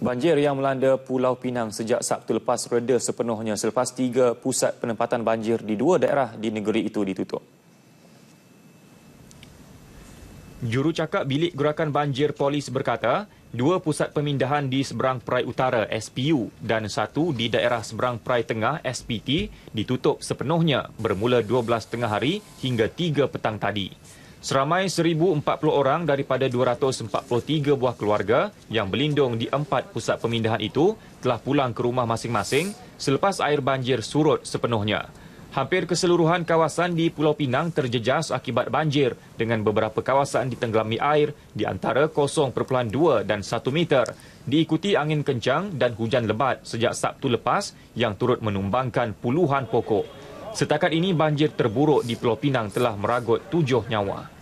Banjir yang melanda Pulau Pinang sejak Sabtu lepas reda sepenuhnya selepas tiga pusat penempatan banjir di dua daerah di negeri itu ditutup. Jurucakap Bilik Gerakan Banjir Polis berkata, dua pusat pemindahan di seberang Perai Utara SPU dan satu di daerah seberang Perai Tengah SPT ditutup sepenuhnya bermula 12 tengah hari hingga 3 petang tadi. Seramai 1,040 orang daripada 243 buah keluarga yang berlindung di empat pusat pemindahan itu telah pulang ke rumah masing-masing selepas air banjir surut sepenuhnya. Hampir keseluruhan kawasan di Pulau Pinang terjejas akibat banjir dengan beberapa kawasan ditenggelami air di antara 0.2 dan 1 meter diikuti angin kencang dan hujan lebat sejak Sabtu lepas yang turut menumbangkan puluhan pokok. Setakat ini banjir terburuk di Pulau Pinang telah meragut tujuh nyawa.